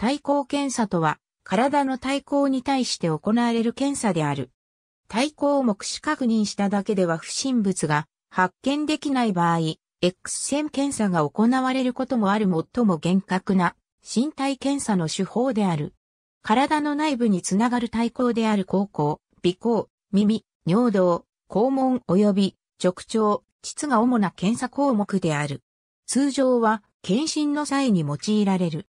対抗検査とは、体の対抗に対して行われる検査である。対抗を目視確認しただけでは不審物が発見できない場合、X 線検査が行われることもある最も厳格な身体検査の手法である。体の内部につながる対抗である口腔、鼻腔、耳、尿道、肛門及び直腸、膣が主な検査項目である。通常は検診の際に用いられる。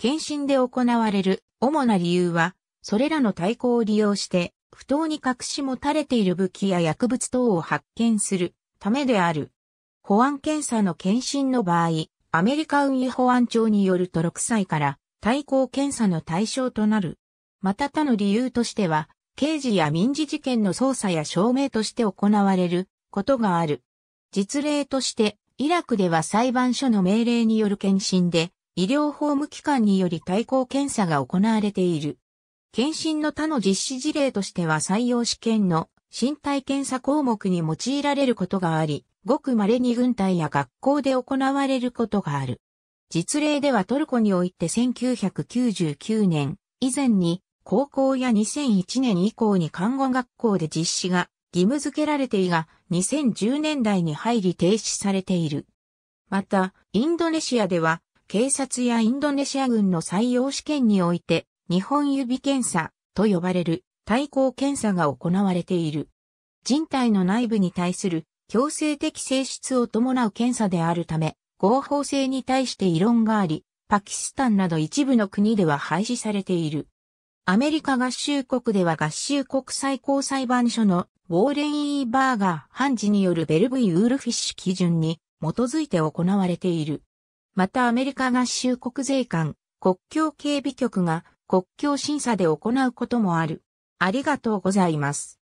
検診で行われる主な理由は、それらの対抗を利用して、不当に隠し持たれている武器や薬物等を発見するためである。保安検査の検診の場合、アメリカ運輸保安庁によると6歳から対抗検査の対象となる。また他の理由としては、刑事や民事事件の捜査や証明として行われることがある。実例として、イラクでは裁判所の命令による検診で、医療法務機関により対抗検査が行われている。検診の他の実施事例としては採用試験の身体検査項目に用いられることがあり、ごく稀に軍隊や学校で行われることがある。実例ではトルコにおいて1999年以前に高校や2001年以降に看護学校で実施が義務付けられていが2010年代に入り停止されている。また、インドネシアでは警察やインドネシア軍の採用試験において、日本指検査と呼ばれる対抗検査が行われている。人体の内部に対する強制的性質を伴う検査であるため、合法性に対して異論があり、パキスタンなど一部の国では廃止されている。アメリカ合衆国では合衆国最高裁判所のウォーレン・イー・バーガー判事によるベルブイ・ウールフィッシュ基準に基づいて行われている。またアメリカ合衆国税関、国境警備局が国境審査で行うこともある。ありがとうございます。